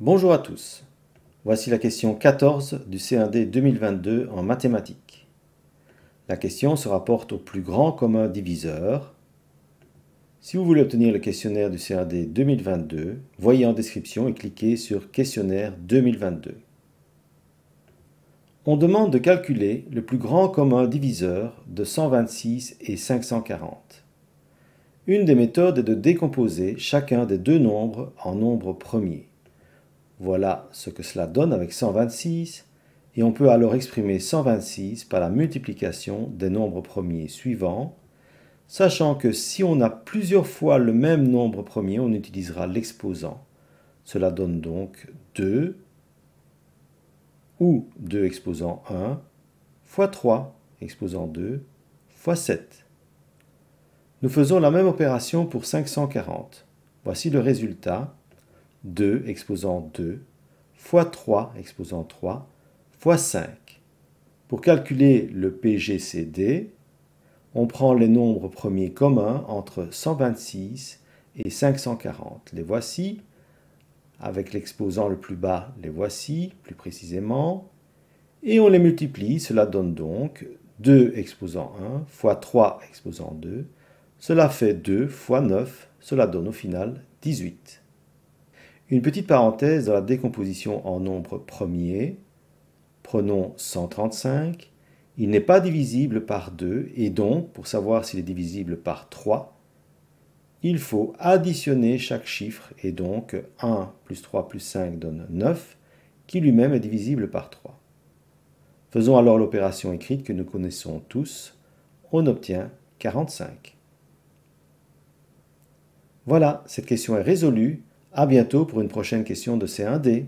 Bonjour à tous. Voici la question 14 du c 2022 en mathématiques. La question se rapporte au plus grand commun diviseur. Si vous voulez obtenir le questionnaire du c 2022, voyez en description et cliquez sur Questionnaire 2022. On demande de calculer le plus grand commun diviseur de 126 et 540. Une des méthodes est de décomposer chacun des deux nombres en nombres premiers. Voilà ce que cela donne avec 126, et on peut alors exprimer 126 par la multiplication des nombres premiers suivants, sachant que si on a plusieurs fois le même nombre premier, on utilisera l'exposant. Cela donne donc 2 ou 2 exposant 1 fois 3 exposant 2 fois 7. Nous faisons la même opération pour 540. Voici le résultat. 2 exposant 2 fois 3 exposant 3 fois 5. Pour calculer le PGCD, on prend les nombres premiers communs entre 126 et 540. Les voici. Avec l'exposant le plus bas, les voici plus précisément. Et on les multiplie. Cela donne donc 2 exposant 1 fois 3 exposant 2. Cela fait 2 fois 9. Cela donne au final 18. Une petite parenthèse dans la décomposition en nombres premiers. Prenons 135. Il n'est pas divisible par 2 et donc, pour savoir s'il est divisible par 3, il faut additionner chaque chiffre et donc 1 plus 3 plus 5 donne 9 qui lui-même est divisible par 3. Faisons alors l'opération écrite que nous connaissons tous. On obtient 45. Voilà, cette question est résolue. A bientôt pour une prochaine question de C1D.